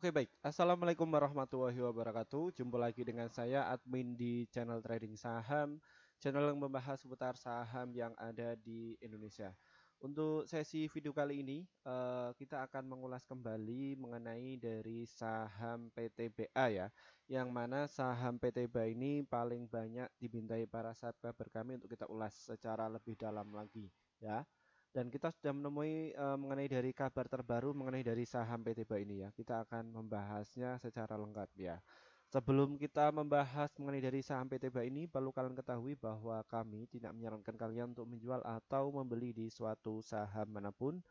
Oke baik, Assalamualaikum warahmatullahi wabarakatuh Jumpa lagi dengan saya admin di channel trading saham Channel yang membahas seputar saham yang ada di Indonesia Untuk sesi video kali ini eh, Kita akan mengulas kembali mengenai dari saham PTBA ya Yang mana saham PTBA ini paling banyak dibintai para subscriber kami Untuk kita ulas secara lebih dalam lagi ya dan kita sudah menemui e, mengenai dari kabar terbaru mengenai dari saham PTBA ini ya. Kita akan membahasnya secara lengkap ya. Sebelum kita membahas mengenai dari saham PTBA ini, perlu kalian ketahui bahwa kami tidak menyarankan kalian untuk menjual atau membeli di suatu saham manapun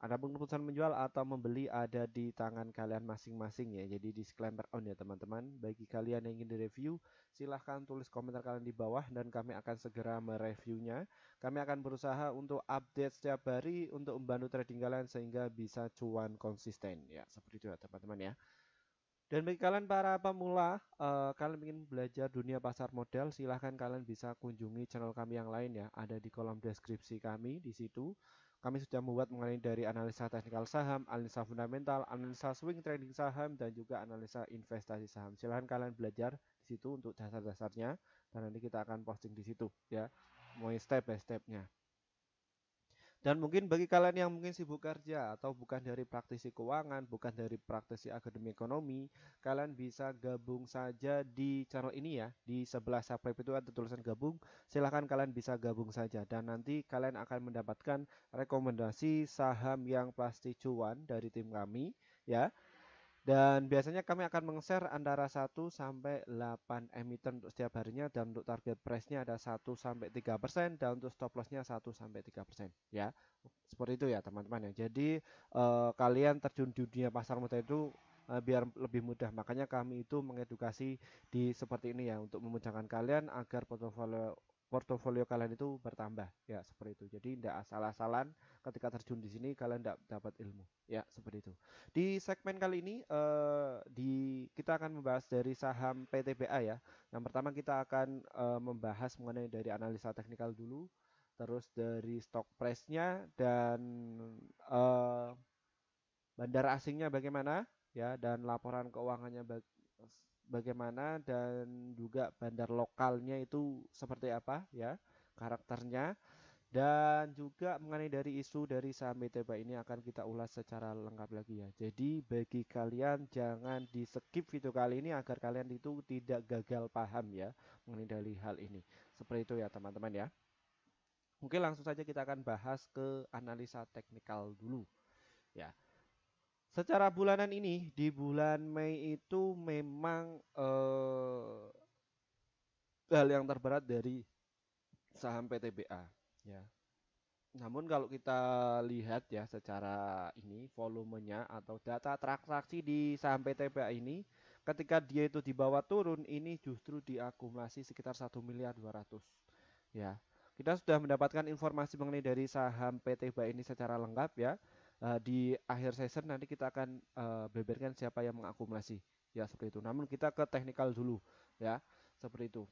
Adapun keputusan menjual atau membeli ada di tangan kalian masing-masing ya. Jadi disclaimer on ya teman-teman. Bagi kalian yang ingin direview, silahkan tulis komentar kalian di bawah dan kami akan segera mereviewnya. Kami akan berusaha untuk update setiap hari untuk membantu trading kalian sehingga bisa cuan konsisten ya. Seperti itu ya teman-teman ya. Dan bagi kalian para pemula, uh, kalian ingin belajar dunia pasar modal, silahkan kalian bisa kunjungi channel kami yang lain ya. Ada di kolom deskripsi kami di situ. Kami sudah membuat mengenai dari analisa teknikal saham, analisa fundamental, analisa swing trading saham, dan juga analisa investasi saham. Silahkan kalian belajar di situ untuk dasar-dasarnya, dan nanti kita akan posting di situ ya, mulai step by stepnya. Dan mungkin bagi kalian yang mungkin sibuk kerja atau bukan dari praktisi keuangan, bukan dari praktisi akademi ekonomi, kalian bisa gabung saja di channel ini ya. Di sebelah subscribe itu ada tulisan gabung, silahkan kalian bisa gabung saja. Dan nanti kalian akan mendapatkan rekomendasi saham yang pasti cuan dari tim kami ya. Dan biasanya kami akan meng-share antara 1 sampai 8 emiten untuk setiap harinya dan untuk target price-nya ada 1 sampai 3% dan untuk stop loss-nya 1 sampai 3% ya. Seperti itu ya teman-teman ya. Jadi eh, kalian terjun di dunia pasar modal itu eh, biar lebih mudah. Makanya kami itu mengedukasi di seperti ini ya untuk memudahkan kalian agar portofolio portofolio kalian itu bertambah ya seperti itu jadi tidak asal-asalan ketika terjun di sini kalian tidak dapat ilmu ya seperti itu di segmen kali ini eh, di kita akan membahas dari saham PTBA ya yang pertama kita akan eh, membahas mengenai dari analisa teknikal dulu terus dari stock price-nya dan eh, bandar asingnya bagaimana ya dan laporan keuangannya bagaimana dan juga bandar lokalnya itu seperti apa ya karakternya dan juga mengenai dari isu dari saham BTB ini akan kita ulas secara lengkap lagi ya. Jadi bagi kalian jangan di skip video kali ini agar kalian itu tidak gagal paham ya mengenai dari hal ini. Seperti itu ya teman-teman ya. Oke langsung saja kita akan bahas ke analisa teknikal dulu ya secara bulanan ini di bulan Mei itu memang eh, hal yang terberat dari saham PTBA ya. Namun kalau kita lihat ya secara ini volumenya atau data transaksi di saham PTBA ini ketika dia itu dibawa turun ini justru diakumulasi sekitar 1 miliar 200 ya. Kita sudah mendapatkan informasi mengenai dari saham PTBA ini secara lengkap ya. Eh, di akhir season nanti kita akan uh, beberkan siapa yang mengakumulasi ya seperti itu. Namun kita ke teknikal dulu ya seperti itu.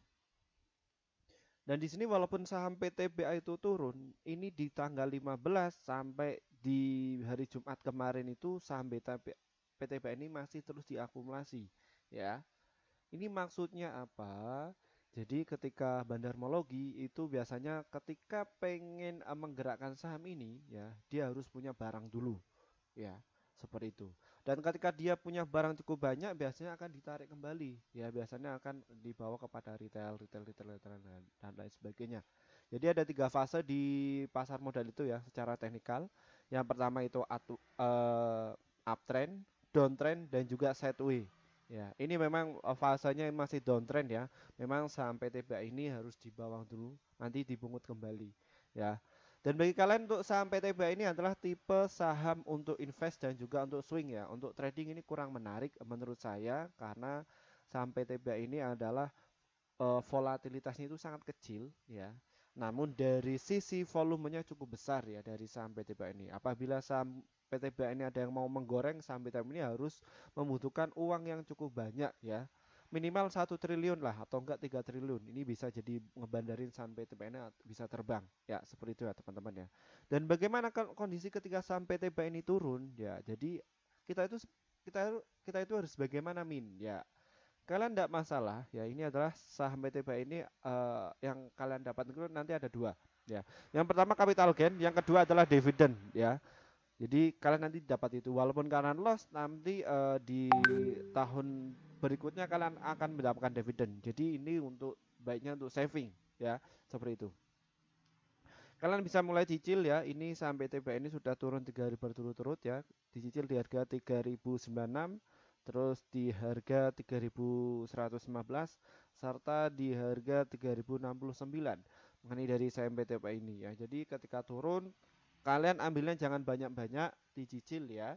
Dan di sini walaupun saham PTBA itu turun, ini di tanggal 15 sampai di hari Jumat kemarin itu saham PTBA ini masih terus diakumulasi ya. Ini maksudnya apa? Jadi ketika bandarmologi itu biasanya ketika pengen eh, menggerakkan saham ini ya dia harus punya barang dulu ya seperti itu. Dan ketika dia punya barang cukup banyak biasanya akan ditarik kembali ya biasanya akan dibawa kepada retail retail retail, retail dan, dan lain sebagainya. Jadi ada tiga fase di pasar modal itu ya secara teknikal. Yang pertama itu atu, uh, uptrend, downtrend dan juga sideways Ya, ini memang eh, fasenya masih downtrend ya. Memang sampai TBA ini harus di bawah dulu, nanti dibungut kembali. Ya. Dan bagi kalian untuk saham PTBA ini adalah tipe saham untuk invest dan juga untuk swing ya. Untuk trading ini kurang menarik menurut saya karena saham PTBA ini adalah uh, volatilitasnya itu sangat kecil ya. Namun dari sisi volumenya cukup besar ya dari saham PTBA ini. Apabila saham PTBA ini ada yang mau menggoreng saham PTBA ini harus membutuhkan uang yang cukup banyak ya. Minimal satu triliun lah atau enggak tiga triliun. Ini bisa jadi ngebandarin saham ini bisa terbang. Ya, seperti itu ya teman-teman ya. Dan bagaimana kondisi ketika saham PTBA ini turun? Ya, jadi kita itu kita kita itu harus bagaimana min? Ya, kalian tidak masalah ya ini adalah saham PTBA ini uh, yang kalian dapat nanti ada dua ya yang pertama capital gain yang kedua adalah dividen ya jadi kalian nanti dapat itu walaupun kalian loss nanti uh, di tahun berikutnya kalian akan mendapatkan dividen jadi ini untuk baiknya untuk saving ya seperti itu kalian bisa mulai cicil ya ini saham TBA ini sudah turun 3000 berturut-turut ya dicicil di harga 3096 terus di harga 3115 serta di harga 3069 mengenai dari SMPTP ini ya. Jadi ketika turun kalian ambilnya jangan banyak-banyak dicicil ya.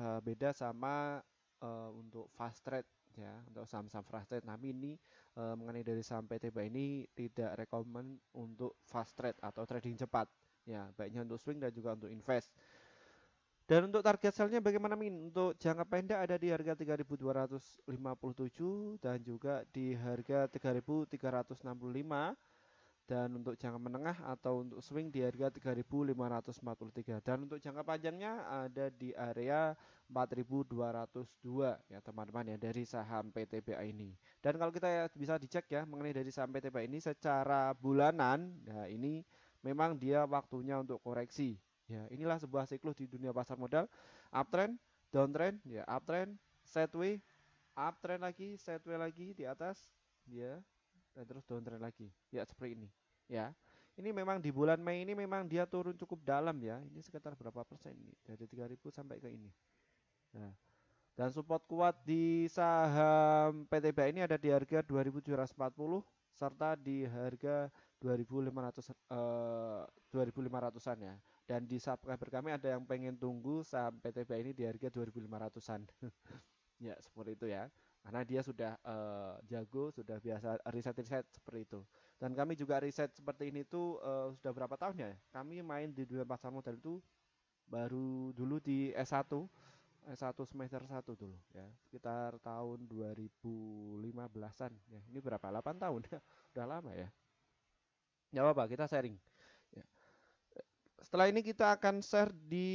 E, beda sama e, untuk fast trade ya untuk saham-saham fast trade. Nah ini e, mengenai dari saham PTB ini tidak rekomend untuk fast trade atau trading cepat ya baiknya untuk swing dan juga untuk invest dan untuk target selnya bagaimana Min? Untuk jangka pendek ada di harga 3257 dan juga di harga 3365 dan untuk jangka menengah atau untuk swing di harga 3543 dan untuk jangka panjangnya ada di area 4202 ya teman-teman ya dari saham PTBA ini. Dan kalau kita bisa dicek ya mengenai dari saham PTBA ini secara bulanan nah ini memang dia waktunya untuk koreksi Ya, inilah sebuah siklus di dunia pasar modal. Uptrend, downtrend, ya uptrend, sideways, uptrend lagi, sideways lagi di atas, ya. Dan terus downtrend lagi. Ya, seperti ini. Ya. Ini memang di bulan Mei ini memang dia turun cukup dalam ya. Ini sekitar berapa persen ini? Dari 3000 sampai ke ini. Nah, dan support kuat di saham PTBA ini ada di harga 2740 serta di harga 2500 eh, 2500-an ya. Dan di subscriber kami ada yang pengen tunggu saham PTBA ini di harga 2500-an. ya, seperti itu ya. Karena dia sudah eh, jago, sudah biasa riset-riset seperti itu. Dan kami juga riset seperti ini tuh uh, sudah berapa tahun ya? Kami main di dunia pasar modal itu baru dulu di S1 S1 semester satu dulu ya sekitar tahun 2015an ya ini berapa 8 tahun udah lama ya nggak apa-apa kita sharing ya. setelah ini kita akan share di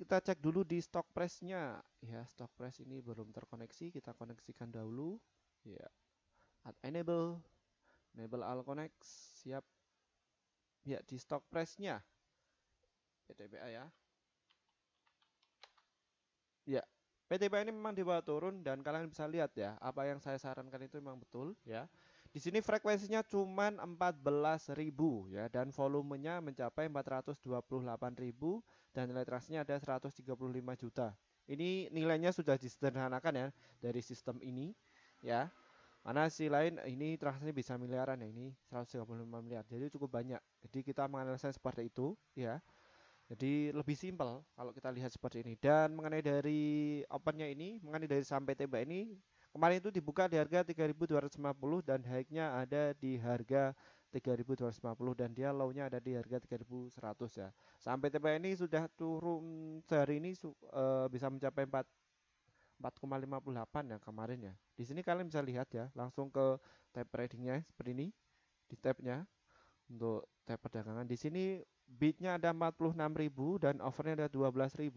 kita cek dulu di stock pressnya ya stock press ini belum terkoneksi kita koneksikan dahulu ya at enable enable all connect siap ya di stock pressnya. PTBA ya ya PTBA ini memang dibawa turun dan kalian bisa lihat ya apa yang saya sarankan itu memang betul ya di sini frekuensinya cuma 14.000 ya dan volumenya mencapai 428.000 dan nilai transnya ada 135 juta. Ini nilainya sudah disederhanakan ya dari sistem ini ya. Mana si lain ini transnya bisa miliaran ya ini 135 miliar. Jadi cukup banyak. Jadi kita menganalisa seperti itu ya. Jadi lebih simpel kalau kita lihat seperti ini. Dan mengenai dari opennya ini, mengenai dari sampai tembak ini Kemarin itu dibuka di harga 3.250 dan high-nya ada di harga 3.250 dan dia low-nya ada di harga 3.100 ya. Sampai TPA ini sudah turun sehari ini uh, bisa mencapai 4 4,58 ya kemarin ya. Di sini kalian bisa lihat ya, langsung ke tab tradingnya seperti ini di tabnya untuk tab perdagangan. Di sini bidnya ada 46.000 dan offernya ada 12.000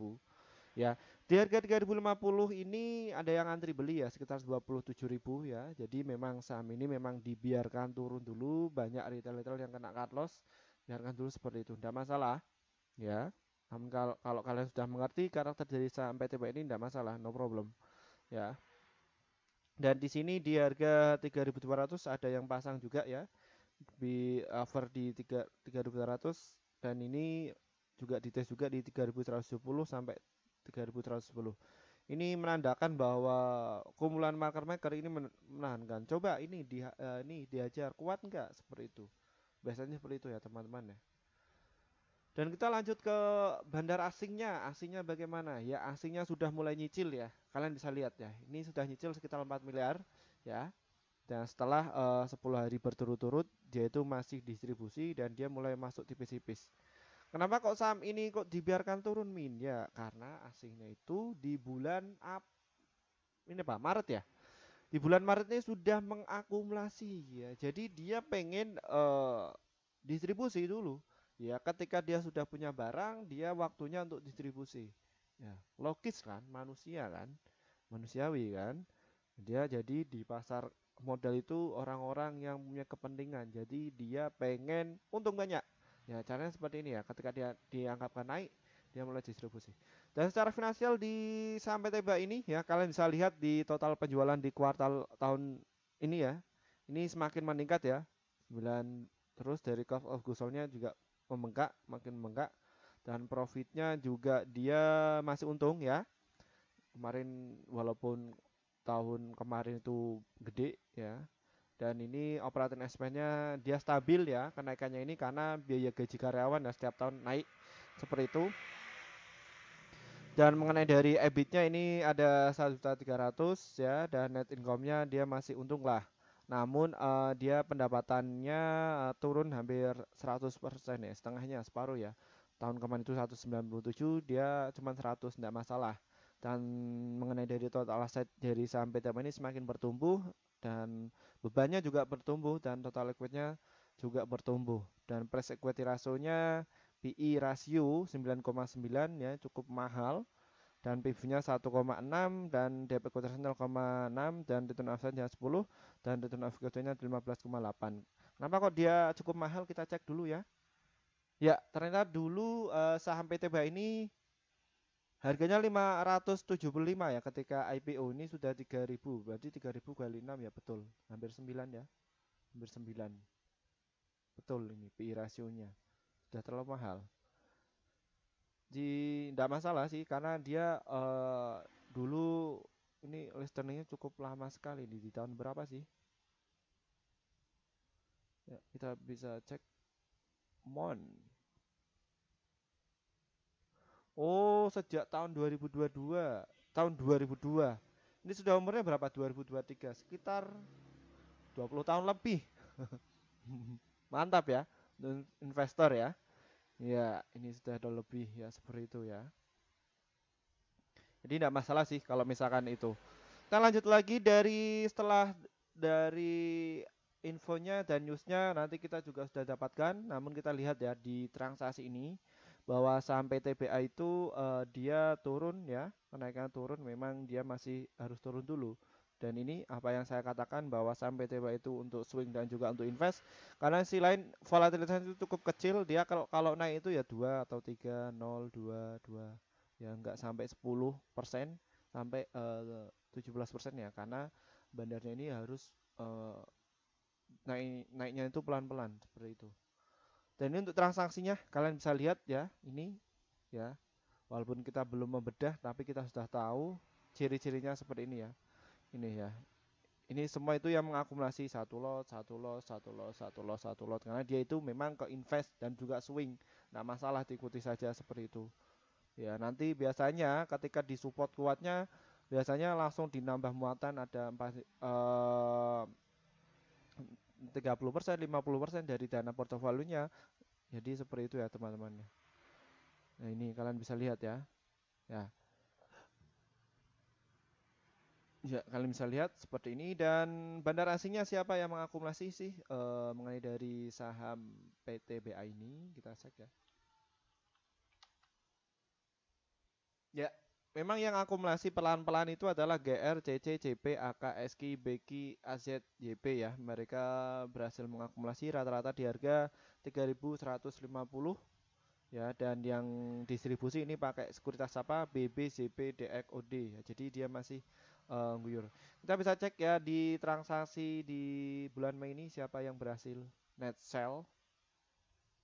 ya di harga 3050 ini ada yang antri beli ya sekitar 27.000 ya jadi memang saham ini memang dibiarkan turun dulu banyak retail-retail yang kena cut loss biarkan dulu seperti itu tidak masalah ya namun kalau, kalau kalian sudah mengerti karakter dari saham PTB ini tidak masalah no problem ya dan di sini di harga 3.200 ada yang pasang juga ya di over di 3, 3.200 dan ini juga dites juga di 3170 sampai 3.110. ini menandakan bahwa kumulan marker maker ini menahankan coba ini di uh, eh, ini diajar kuat enggak seperti itu biasanya seperti itu ya teman-teman ya dan kita lanjut ke bandar asingnya asingnya bagaimana ya asingnya sudah mulai nyicil ya kalian bisa lihat ya ini sudah nyicil sekitar 4 miliar ya dan setelah eh, uh, 10 hari berturut-turut dia itu masih distribusi dan dia mulai masuk tipis-tipis Kenapa kok saham ini kok dibiarkan turun min? Ya karena asingnya itu di bulan apa? ini apa Maret ya. Di bulan Maret ini sudah mengakumulasi ya. Jadi dia pengen uh, distribusi dulu. Ya ketika dia sudah punya barang dia waktunya untuk distribusi. Ya logis kan manusia kan manusiawi kan. Dia jadi di pasar modal itu orang-orang yang punya kepentingan. Jadi dia pengen untung banyak Ya, caranya seperti ini ya. Ketika dia dianggapkan naik, dia mulai distribusi. Dan secara finansial di sampai tiba ini ya kalian bisa lihat di total penjualan di kuartal tahun ini ya. Ini semakin meningkat ya. 9 terus dari cost of goods-nya juga membengkak, makin membengkak dan profitnya juga dia masih untung ya. Kemarin walaupun tahun kemarin itu gede ya, dan ini operating expense-nya dia stabil ya kenaikannya ini karena biaya gaji karyawan ya setiap tahun naik seperti itu dan mengenai dari EBIT-nya ini ada 1.300 ya dan net income-nya dia masih untung lah namun uh, dia pendapatannya uh, turun hampir 100% ya setengahnya separuh ya tahun kemarin itu 197 dia cuma 100 tidak masalah dan mengenai dari total aset dari saham PT ini semakin bertumbuh dan bebannya juga bertumbuh dan total liquidnya juga bertumbuh dan price equity rasionya PE rasio 9,9 ya cukup mahal dan pv nya 1,6 dan debt equity 0,6 dan return on nya 10 dan return of equity-nya 15,8. Kenapa kok dia cukup mahal kita cek dulu ya. Ya, ternyata dulu uh, saham PTBA ini Harganya 575 ya ketika IPO ini sudah 3000. Berarti 3000 kali 6 ya betul. Hampir 9 ya. Hampir 9. Betul ini PI rasionya. Sudah terlalu mahal. Di tidak masalah sih karena dia uh, dulu ini listeningnya cukup lama sekali di, di tahun berapa sih? Ya, kita bisa cek Mon Oh, sejak tahun 2022. Tahun 2002. Ini sudah umurnya berapa? 2023. Sekitar 20 tahun lebih. Mantap ya, investor ya. Ya, ini sudah ada lebih ya seperti itu ya. Jadi tidak masalah sih kalau misalkan itu. Kita lanjut lagi dari setelah dari infonya dan newsnya nanti kita juga sudah dapatkan. Namun kita lihat ya di transaksi ini bahwa saham PTBA itu uh, dia turun ya, kenaikan turun memang dia masih harus turun dulu. Dan ini apa yang saya katakan bahwa saham PTBA itu untuk swing dan juga untuk invest. Karena si lain volatilitas itu cukup kecil, dia kalau kalau naik itu ya dua atau tiga nol dua dua Ya nggak sampai 10% sampai eh, tujuh belas persen ya karena bandarnya ini harus uh, naik naiknya itu pelan-pelan seperti itu. Dan ini untuk transaksinya kalian bisa lihat ya, ini ya. Walaupun kita belum membedah tapi kita sudah tahu ciri-cirinya seperti ini ya. Ini ya. Ini semua itu yang mengakumulasi satu lot, satu lot, satu lot, satu lot, satu lot karena dia itu memang ke invest dan juga swing. Nah, masalah diikuti saja seperti itu. Ya, nanti biasanya ketika di support kuatnya biasanya langsung dinambah muatan ada empat eh, 30%, 50% dari dana portofolionya. Jadi seperti itu ya teman-teman. Nah, ini kalian bisa lihat ya. Ya. Ya, kalian bisa lihat seperti ini dan bandar asingnya siapa yang mengakumulasi sih e, mengenai dari saham PTBA ini? Kita cek ya. Ya, memang yang akumulasi pelan-pelan itu adalah GR, CC, CP, AK, SK, BK, AZ, YP ya. Mereka berhasil mengakumulasi rata-rata di harga 3150 ya dan yang distribusi ini pakai sekuritas apa BB, CP, DX, OD ya. Jadi dia masih uh, eh, guyur. Kita bisa cek ya di transaksi di bulan Mei ini siapa yang berhasil net sell.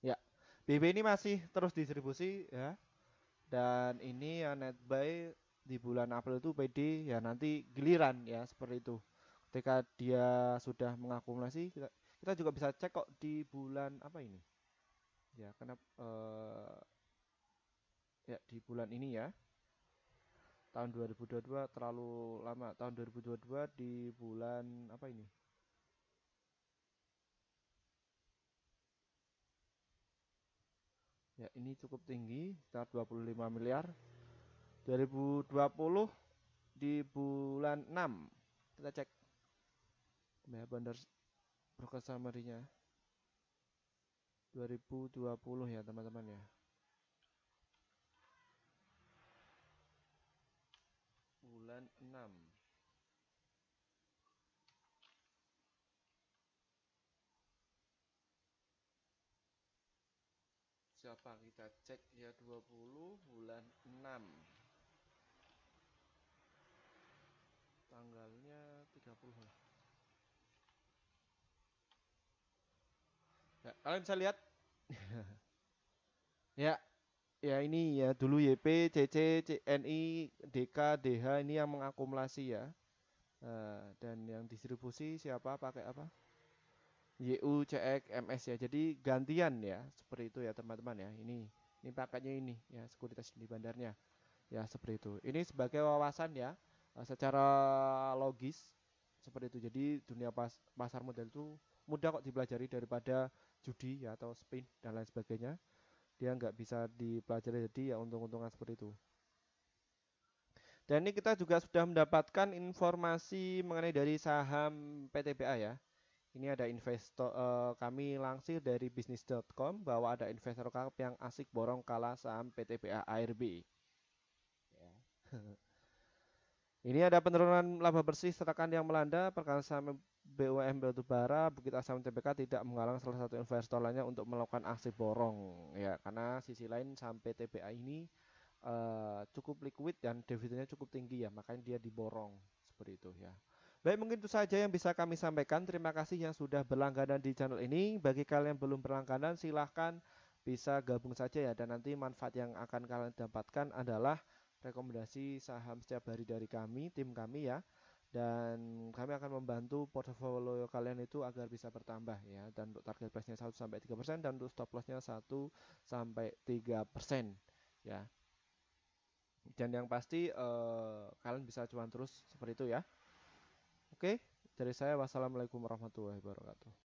Ya. BB ini masih terus distribusi ya dan ini ya net buy di bulan April itu PD ya nanti giliran ya seperti itu ketika dia sudah mengakumulasi kita kita juga bisa cek kok di bulan apa ini ya kenapa uh, ya di bulan ini ya tahun 2022 terlalu lama tahun 2022 di bulan apa ini ya ini cukup tinggi sekitar 25 miliar 2020 di bulan 6 kita cek ya bandar broker summary-nya 2020 ya teman-teman ya bulan 6 berapa kita cek ya 20 bulan 6 tanggalnya 30 ya, kalian bisa lihat ya ya ini ya dulu YP CC CNI DK DH ini yang mengakumulasi ya uh, dan yang distribusi siapa pakai apa YU, CX, MS ya. Jadi gantian ya, seperti itu ya teman-teman ya. Ini ini paketnya ini ya, sekuritas di bandarnya. Ya, seperti itu. Ini sebagai wawasan ya eh, secara logis seperti itu. Jadi dunia pas, pasar modal itu mudah kok dipelajari daripada judi ya atau spin dan lain sebagainya. Dia nggak bisa dipelajari jadi ya untung-untungan seperti itu. Dan ini kita juga sudah mendapatkan informasi mengenai dari saham PTBA ya. Ini ada investor eh, kami langsir dari bisnis.com bahwa ada investor kalap yang asik borong kalah saham PTBA ARB. Ya. Ini ada penurunan laba bersih setakan yang melanda perkara saham BUM Batubara, Bukit Asam TBK tidak menghalang salah satu investor lainnya untuk melakukan aksi borong ya karena sisi lain saham PTBA ini uh, cukup liquid dan dividennya cukup tinggi ya makanya dia diborong seperti itu ya. Baik, mungkin itu saja yang bisa kami sampaikan. Terima kasih yang sudah berlangganan di channel ini. Bagi kalian yang belum berlangganan, silahkan bisa gabung saja ya. Dan nanti manfaat yang akan kalian dapatkan adalah rekomendasi saham setiap hari dari kami, tim kami ya. Dan kami akan membantu portfolio kalian itu agar bisa bertambah ya. Dan untuk target price-nya 1 sampai 3% dan untuk stop loss-nya 1 sampai 3% ya. Dan yang pasti eh, kalian bisa cuan terus seperti itu ya. Oke, dari saya wassalamualaikum warahmatullahi wabarakatuh.